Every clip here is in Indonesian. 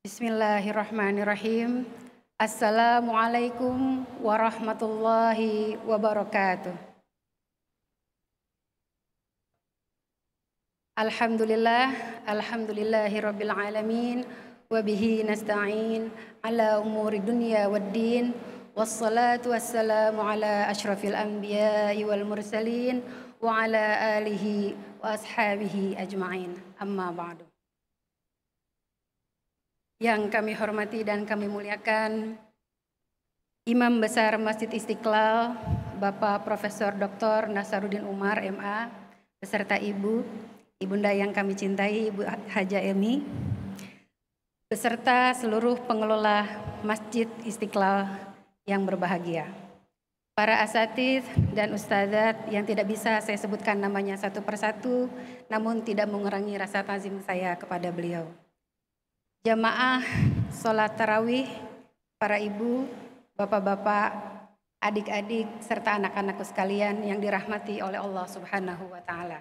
Bismillahirrahmanirrahim. Assalamualaikum warahmatullahi wabarakatuh. Alhamdulillah, alhamdulillahi rabbil alamin wa bihi nasta'in ala umuri dunya waddin wassalatu wassalamu ala asyrafil anbiya'i wal mursalin wa ala alihi wa ashabihi ajma'in. Amma ba'du. Yang kami hormati dan kami muliakan Imam Besar Masjid Istiqlal, Bapak Profesor Dr. Nasaruddin Umar MA, beserta Ibu, Ibunda yang kami cintai, Ibu Haja Emi, beserta seluruh pengelola Masjid Istiqlal yang berbahagia. Para asatid dan ustazat yang tidak bisa saya sebutkan namanya satu persatu, namun tidak mengurangi rasa tazim saya kepada beliau jamaah sholat tarawih, para ibu, bapak-bapak, adik-adik, serta anak-anakku sekalian yang dirahmati oleh Allah Subhanahu wa Ta'ala.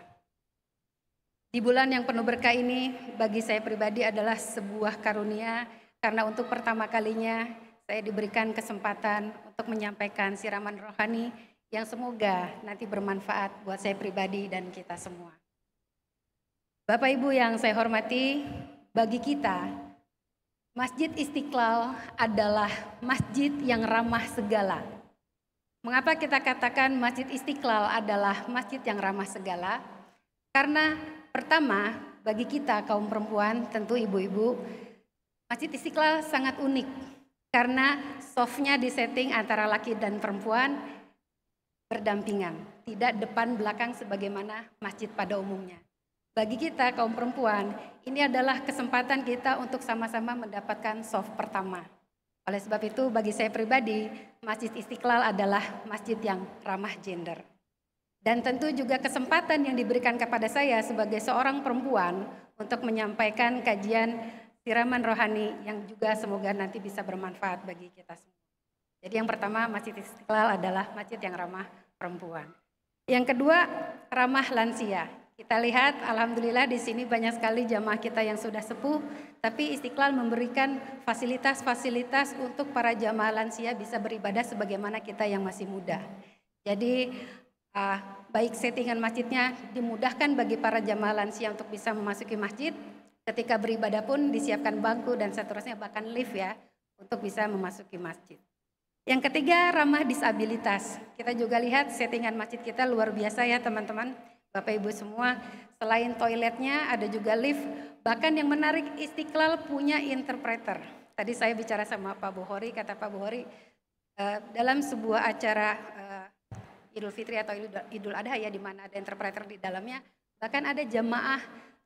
Di bulan yang penuh berkah ini, bagi saya pribadi adalah sebuah karunia, karena untuk pertama kalinya saya diberikan kesempatan untuk menyampaikan siraman rohani yang semoga nanti bermanfaat buat saya pribadi dan kita semua. Bapak Ibu yang saya hormati, bagi kita Masjid Istiqlal adalah masjid yang ramah segala. Mengapa kita katakan Masjid Istiqlal adalah masjid yang ramah segala? Karena pertama, bagi kita kaum perempuan, tentu ibu-ibu, Masjid Istiqlal sangat unik karena softnya disetting antara laki dan perempuan berdampingan, tidak depan belakang sebagaimana masjid pada umumnya. Bagi kita kaum perempuan, ini adalah kesempatan kita untuk sama-sama mendapatkan soft pertama. Oleh sebab itu, bagi saya pribadi, Masjid Istiqlal adalah masjid yang ramah gender. Dan tentu juga kesempatan yang diberikan kepada saya sebagai seorang perempuan untuk menyampaikan kajian siraman rohani yang juga semoga nanti bisa bermanfaat bagi kita semua. Jadi yang pertama, Masjid Istiqlal adalah masjid yang ramah perempuan. Yang kedua, ramah lansia. Kita lihat, alhamdulillah di sini banyak sekali jamaah kita yang sudah sepuh, tapi Istiqlal memberikan fasilitas-fasilitas untuk para jamaah lansia bisa beribadah sebagaimana kita yang masih muda. Jadi ah, baik settingan masjidnya dimudahkan bagi para jamaah lansia untuk bisa memasuki masjid. Ketika beribadah pun disiapkan bangku dan seterusnya bahkan lift ya untuk bisa memasuki masjid. Yang ketiga ramah disabilitas. Kita juga lihat settingan masjid kita luar biasa ya teman-teman Bapak Ibu semua, selain toiletnya ada juga lift. Bahkan yang menarik Istiqlal punya interpreter. Tadi saya bicara sama Pak Bohori, kata Pak Bohori eh, dalam sebuah acara eh, Idul Fitri atau Idul Adha ya di mana ada interpreter di dalamnya, bahkan ada jamaah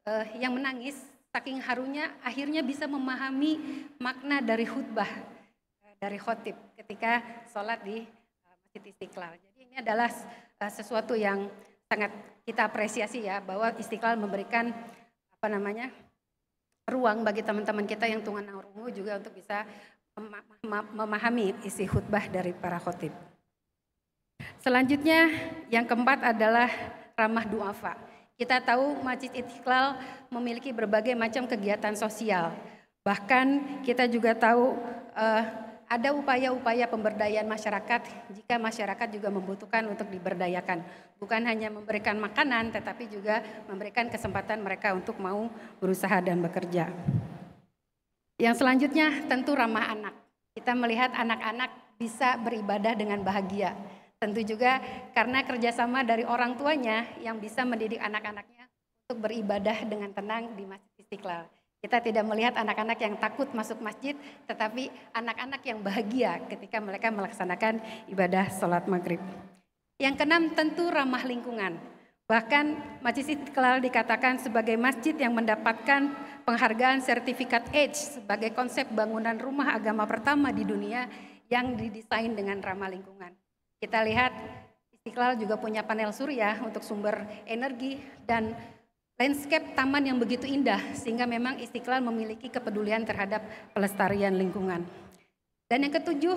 eh, yang menangis saking harunya akhirnya bisa memahami makna dari khutbah dari khotib ketika sholat di Masjid Istiqlal. Jadi ini adalah sesuatu yang sangat kita apresiasi ya bahwa Istiqlal memberikan apa namanya ruang bagi teman-teman kita yang naurungu juga untuk bisa memahami isi khutbah dari para khotib. Selanjutnya yang keempat adalah ramah duafa. Kita tahu Masjid Istiqlal memiliki berbagai macam kegiatan sosial. Bahkan kita juga tahu eh, ada upaya-upaya pemberdayaan masyarakat jika masyarakat juga membutuhkan untuk diberdayakan. Bukan hanya memberikan makanan tetapi juga memberikan kesempatan mereka untuk mau berusaha dan bekerja. Yang selanjutnya tentu ramah anak. Kita melihat anak-anak bisa beribadah dengan bahagia. Tentu juga karena kerjasama dari orang tuanya yang bisa mendidik anak-anaknya untuk beribadah dengan tenang di Masjid Istiqlal. Kita tidak melihat anak-anak yang takut masuk masjid, tetapi anak-anak yang bahagia ketika mereka melaksanakan ibadah sholat maghrib. Yang keenam tentu ramah lingkungan. Bahkan Masjid Istiqlal dikatakan sebagai masjid yang mendapatkan penghargaan sertifikat EDGE sebagai konsep bangunan rumah agama pertama di dunia yang didesain dengan ramah lingkungan. Kita lihat Istiqlal juga punya panel surya untuk sumber energi dan landscape taman yang begitu indah sehingga memang Istiqlal memiliki kepedulian terhadap pelestarian lingkungan. Dan yang ketujuh,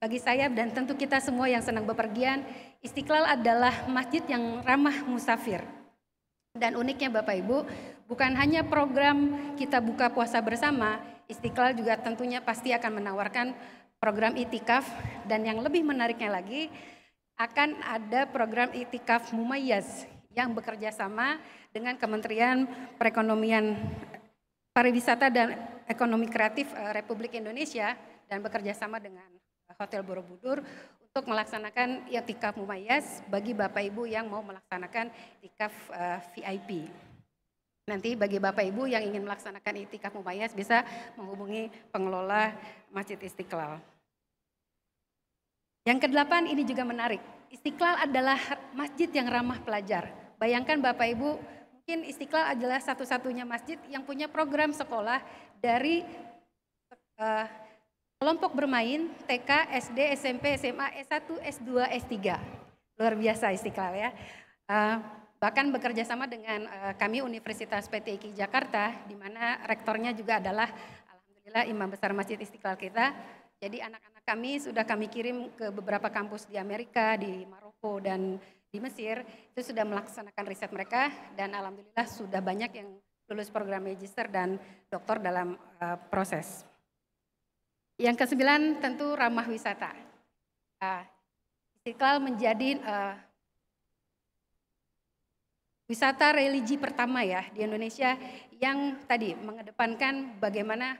bagi saya dan tentu kita semua yang senang bepergian, Istiqlal adalah masjid yang ramah musafir. Dan uniknya Bapak Ibu, bukan hanya program kita buka puasa bersama, Istiqlal juga tentunya pasti akan menawarkan program itikaf dan yang lebih menariknya lagi akan ada program itikaf mumayyaz yang bekerja sama dengan Kementerian Perekonomian Pariwisata dan Ekonomi Kreatif eh, Republik Indonesia dan bekerja sama dengan eh, Hotel Borobudur untuk melaksanakan itikaf mumayas bagi Bapak Ibu yang mau melaksanakan itikaf eh, VIP. Nanti bagi Bapak Ibu yang ingin melaksanakan itikaf mumayas bisa menghubungi pengelola Masjid Istiqlal. Yang kedelapan ini juga menarik. Istiqlal adalah masjid yang ramah pelajar. Bayangkan Bapak Ibu, mungkin Istiqlal adalah satu-satunya masjid yang punya program sekolah dari uh, kelompok bermain TK, SD, SMP, SMA, S1, S2, S3. Luar biasa Istiqlal ya. Uh, bahkan bekerja sama dengan uh, kami Universitas PTIK Jakarta, di mana rektornya juga adalah Alhamdulillah Imam Besar Masjid Istiqlal kita. Jadi anak-anak kami sudah kami kirim ke beberapa kampus di Amerika, di Maroko, dan di Mesir itu sudah melaksanakan riset mereka dan alhamdulillah sudah banyak yang lulus program magister dan doktor dalam uh, proses. Yang kesembilan tentu ramah wisata. Uh, Istiqlal menjadi uh, wisata religi pertama ya di Indonesia yang tadi mengedepankan bagaimana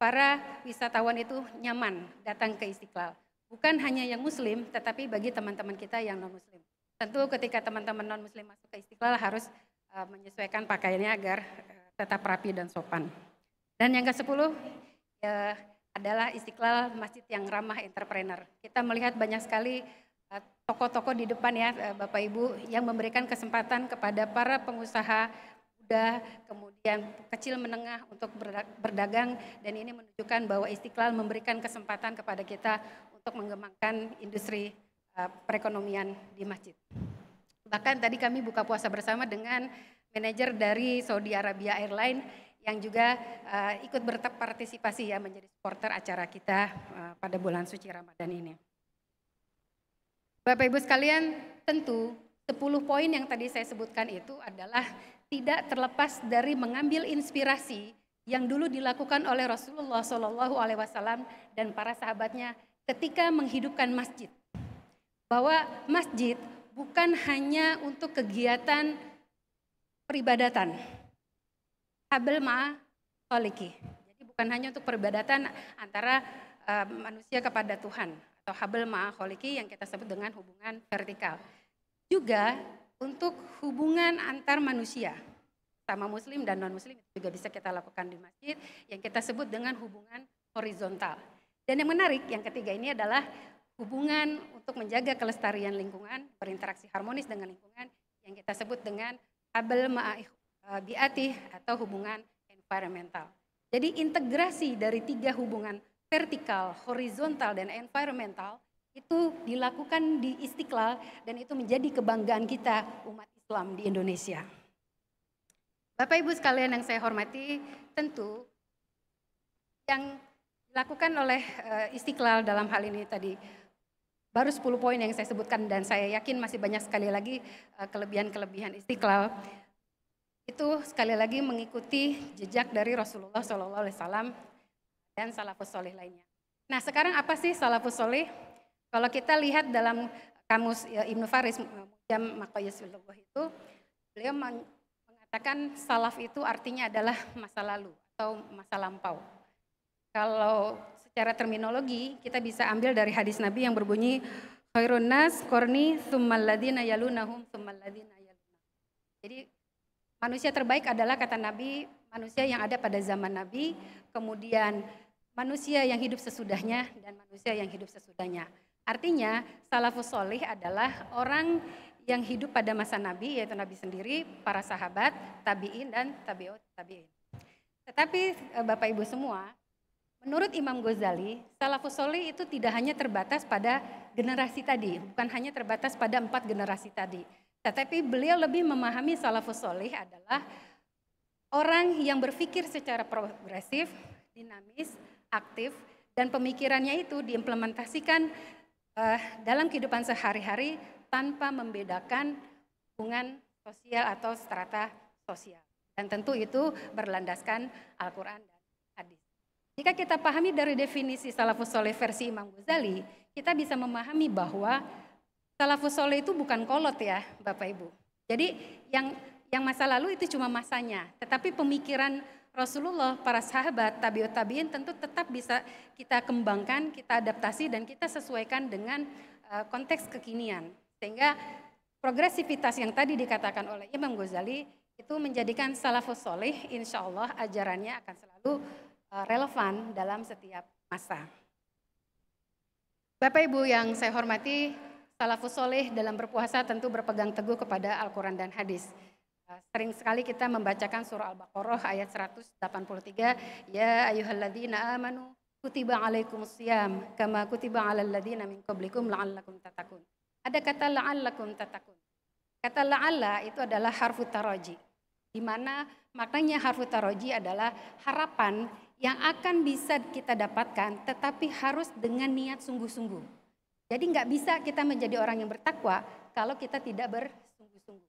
para wisatawan itu nyaman datang ke Istiqlal. Bukan hanya yang muslim tetapi bagi teman-teman kita yang non muslim tentu ketika teman-teman non muslim masuk ke istiqlal harus eh, menyesuaikan pakaiannya agar eh, tetap rapi dan sopan. Dan yang ke sepuluh ya, adalah istiqlal masjid yang ramah entrepreneur. Kita melihat banyak sekali eh, toko-toko di depan ya Bapak Ibu yang memberikan kesempatan kepada para pengusaha muda, kemudian kecil menengah untuk berdagang dan ini menunjukkan bahwa Istiqlal memberikan kesempatan kepada kita untuk mengembangkan industri Eh, perekonomian di masjid. Bahkan tadi kami buka puasa bersama dengan manajer dari Saudi Arabia Airline yang juga uh, ikut berpartisipasi ya menjadi supporter acara kita uh, pada bulan suci Ramadan ini. Bapak Ibu sekalian, tentu 10 poin yang tadi saya sebutkan itu adalah tidak terlepas dari mengambil inspirasi yang dulu dilakukan oleh Rasulullah Shallallahu Alaihi Wasallam dan para sahabatnya ketika menghidupkan masjid bahwa masjid bukan hanya untuk kegiatan peribadatan. Habel ma'a toliki. Jadi bukan hanya untuk peribadatan antara uh, manusia kepada Tuhan atau habel ma'a kholiki yang kita sebut dengan hubungan vertikal. Juga untuk hubungan antar manusia sama muslim dan non muslim juga bisa kita lakukan di masjid yang kita sebut dengan hubungan horizontal. Dan yang menarik yang ketiga ini adalah hubungan untuk menjaga kelestarian lingkungan, berinteraksi harmonis dengan lingkungan yang kita sebut dengan abel ma'ih eh, biatih atau hubungan environmental. Jadi integrasi dari tiga hubungan vertikal, horizontal, dan environmental itu dilakukan di Istiqlal dan itu menjadi kebanggaan kita umat Islam di Indonesia. Bapak Ibu sekalian yang saya hormati, tentu yang dilakukan oleh eh, Istiqlal dalam hal ini tadi baru 10 poin yang saya sebutkan dan saya yakin masih banyak sekali lagi eh, kelebihan-kelebihan Istiqlal. Itu sekali lagi mengikuti jejak dari Rasulullah SAW dan salafus soleh lainnya. Nah sekarang apa sih salafus soleh? Kalau kita lihat dalam kamus ya, Ibnu Faris eh, Mujam Maqayasulullah itu, beliau mengatakan salaf itu artinya adalah masa lalu atau masa lampau. Kalau secara terminologi kita bisa ambil dari hadis Nabi yang berbunyi khairun nas korni summaladina yalunahum summaladina yalunahum. Jadi manusia terbaik adalah kata Nabi manusia yang ada pada zaman Nabi, kemudian manusia yang hidup sesudahnya dan manusia yang hidup sesudahnya. Artinya salafus soleh adalah orang yang hidup pada masa Nabi yaitu Nabi sendiri, para sahabat, tabiin dan tabiut tabiin. Tetapi eh, Bapak Ibu semua, Menurut Imam Ghazali, salafus soleh itu tidak hanya terbatas pada generasi tadi, bukan hanya terbatas pada empat generasi tadi. Tetapi beliau lebih memahami salafus soleh adalah orang yang berpikir secara progresif, dinamis, aktif, dan pemikirannya itu diimplementasikan eh, dalam kehidupan sehari-hari tanpa membedakan hubungan sosial atau strata sosial. Dan tentu itu berlandaskan Al-Quran dan hadis. Jika kita pahami dari definisi salafus soleh versi Imam Ghazali, kita bisa memahami bahwa salafus soleh itu bukan kolot ya Bapak Ibu. Jadi yang yang masa lalu itu cuma masanya, tetapi pemikiran Rasulullah, para sahabat, tabiut tabiin tentu tetap bisa kita kembangkan, kita adaptasi dan kita sesuaikan dengan eh, konteks kekinian. Sehingga progresivitas yang tadi dikatakan oleh Imam Ghazali itu menjadikan salafus soleh insya Allah ajarannya akan selalu Eh, relevan dalam setiap masa. Bapak Ibu yang saya hormati, salafus soleh dalam berpuasa tentu berpegang teguh kepada Al-Quran dan hadis. Eh, sering sekali kita membacakan surah Al-Baqarah ayat 183, Ya ayuhalladzina amanu kutiba alaikum siyam, kama kutiba ala alladzina min qablikum la'allakum tatakun. Ada kata la'allakum tatakun. Kata la'alla itu adalah harfu taroji. di mana maknanya harfu taroji adalah harapan yang akan bisa kita dapatkan, tetapi harus dengan niat sungguh-sungguh. Jadi nggak bisa kita menjadi orang yang bertakwa kalau kita tidak bersungguh-sungguh.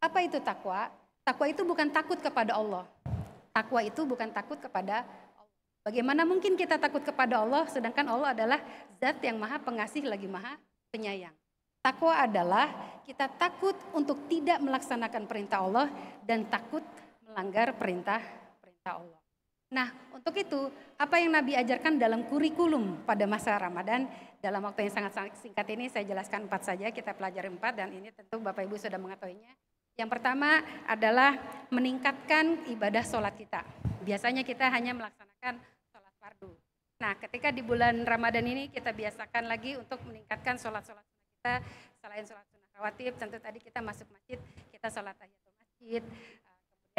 Apa itu takwa? Takwa itu bukan takut kepada Allah. Takwa itu bukan takut kepada Allah. Bagaimana mungkin kita takut kepada Allah sedangkan Allah adalah zat yang maha pengasih lagi maha penyayang. Takwa adalah kita takut untuk tidak melaksanakan perintah Allah dan takut melanggar perintah perintah Allah. Nah, untuk itu, apa yang Nabi ajarkan dalam kurikulum pada masa Ramadan, dalam waktu yang sangat singkat ini saya jelaskan empat saja, kita pelajari empat dan ini tentu Bapak Ibu sudah mengetahuinya. Yang pertama adalah meningkatkan ibadah sholat kita. Biasanya kita hanya melaksanakan sholat fardu. Nah, ketika di bulan Ramadan ini kita biasakan lagi untuk meningkatkan sholat-sholat kita, selain sholat sunnah rawatib, tentu tadi kita masuk masjid, kita sholat tahiyatul masjid,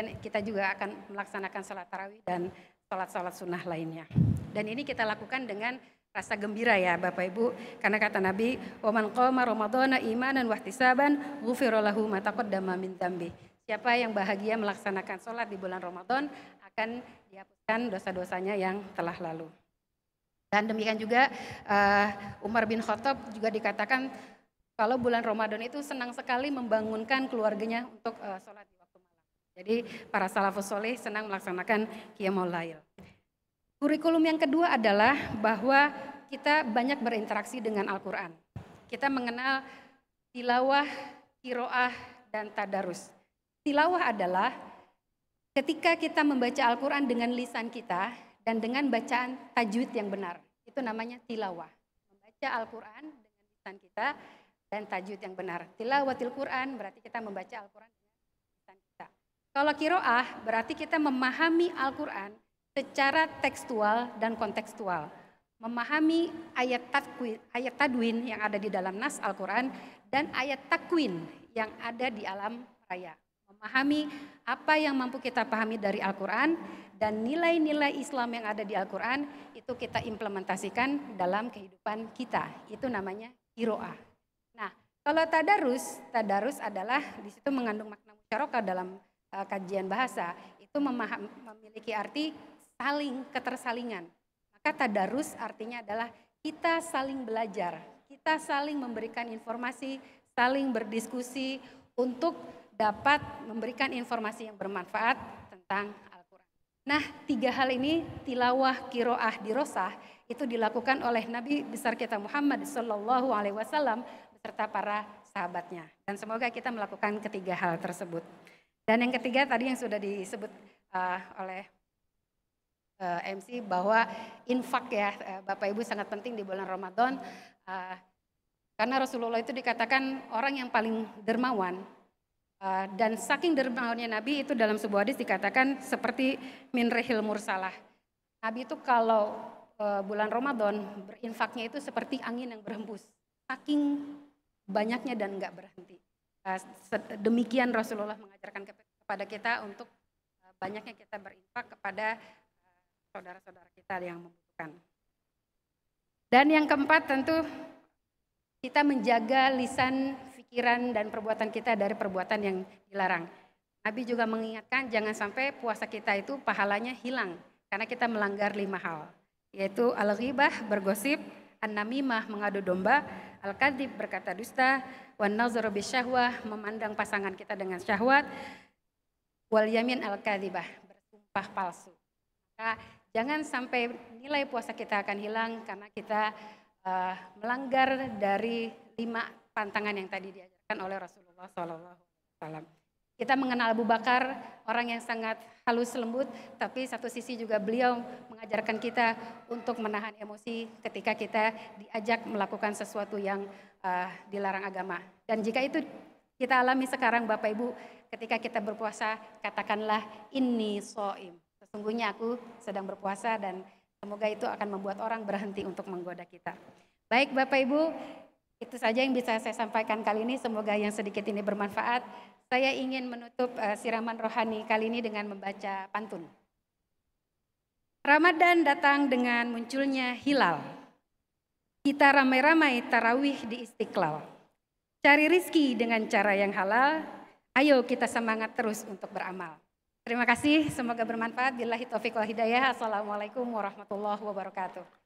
dan kita juga akan melaksanakan sholat tarawih dan sholat-sholat sunnah lainnya. Dan ini kita lakukan dengan rasa gembira ya Bapak Ibu karena kata Nabi waman qoma ramadhana imanan wahtisaban ghufira lahu ma taqaddama siapa yang bahagia melaksanakan sholat di bulan Ramadan akan dihapuskan dosa-dosanya yang telah lalu dan demikian juga eh, Umar bin Khattab juga dikatakan kalau bulan Ramadan itu senang sekali membangunkan keluarganya untuk uh, sholat jadi para salafus soleh senang melaksanakan Qiyamul Lail. Kurikulum yang kedua adalah bahwa kita banyak berinteraksi dengan Al-Quran. Kita mengenal tilawah, kiroah, dan tadarus. Tilawah adalah ketika kita membaca Al-Quran dengan lisan kita dan dengan bacaan tajwid yang benar. Itu namanya tilawah. Membaca Al-Quran dengan lisan kita dan tajwid yang benar. Tilawatil Quran berarti kita membaca Al-Quran kalau kiroah berarti kita memahami Al-Quran secara tekstual dan kontekstual. Memahami ayat, tadwin, ayat tadwin yang ada di dalam nas Al-Quran dan ayat takwin yang ada di alam raya. Memahami apa yang mampu kita pahami dari Al-Quran dan nilai-nilai Islam yang ada di Al-Quran itu kita implementasikan dalam kehidupan kita. Itu namanya kiroah. Nah, kalau tadarus, tadarus adalah di situ mengandung makna musyarakah dalam uh, kajian bahasa itu memiliki arti saling ketersalingan. Maka tadarus artinya adalah kita saling belajar, kita saling memberikan informasi, saling berdiskusi untuk dapat memberikan informasi yang bermanfaat tentang Al-Quran. Nah, tiga hal ini tilawah, kiroah, dirosah itu dilakukan oleh Nabi besar kita Muhammad Shallallahu Alaihi Wasallam beserta para sahabatnya. Dan semoga kita melakukan ketiga hal tersebut. Dan yang ketiga tadi yang sudah disebut uh, oleh uh, eh, MC bahwa infak ya uh, Bapak Ibu sangat penting di bulan Ramadan uh, karena Rasulullah itu dikatakan orang yang paling dermawan uh, dan saking dermawannya Nabi itu dalam sebuah hadis dikatakan seperti min rehil mursalah. Nabi itu kalau uh, bulan Ramadan berinfaknya itu seperti angin yang berhembus, saking banyaknya dan nggak berhenti. Eh, demikian Rasulullah mengajarkan kepada kita untuk eh, banyaknya kita berinfak kepada eh, saudara-saudara kita yang membutuhkan. Dan yang keempat tentu kita menjaga lisan, pikiran dan perbuatan kita dari perbuatan yang dilarang. Nabi juga mengingatkan jangan sampai puasa kita itu pahalanya hilang karena kita melanggar lima hal, yaitu al-ghibah bergosip, an-namimah mengadu domba, al-kadzib berkata dusta, wan bi syahwah memandang pasangan kita dengan syahwat wal yamin al kadzibah bersumpah palsu maka jangan sampai nilai puasa kita akan hilang karena kita uh, melanggar dari lima pantangan yang tadi diajarkan oleh Rasulullah SAW. Kita mengenal Abu Bakar, orang yang sangat halus lembut, tapi satu sisi juga beliau mengajarkan kita untuk menahan emosi ketika kita diajak melakukan sesuatu yang uh, dilarang agama. Dan jika itu kita alami sekarang Bapak Ibu ketika kita berpuasa katakanlah ini soim. Sesungguhnya aku sedang berpuasa dan semoga itu akan membuat orang berhenti untuk menggoda kita. Baik Bapak Ibu, itu saja yang bisa saya sampaikan kali ini. Semoga yang sedikit ini bermanfaat. Saya ingin menutup uh, siraman rohani kali ini dengan membaca pantun. Ramadan datang dengan munculnya hilal kita ramai-ramai tarawih di Istiqlal. Cari rizki dengan cara yang halal, ayo kita semangat terus untuk beramal. Terima kasih, semoga bermanfaat. Billahi taufiq wal hidayah. Assalamualaikum warahmatullahi wabarakatuh.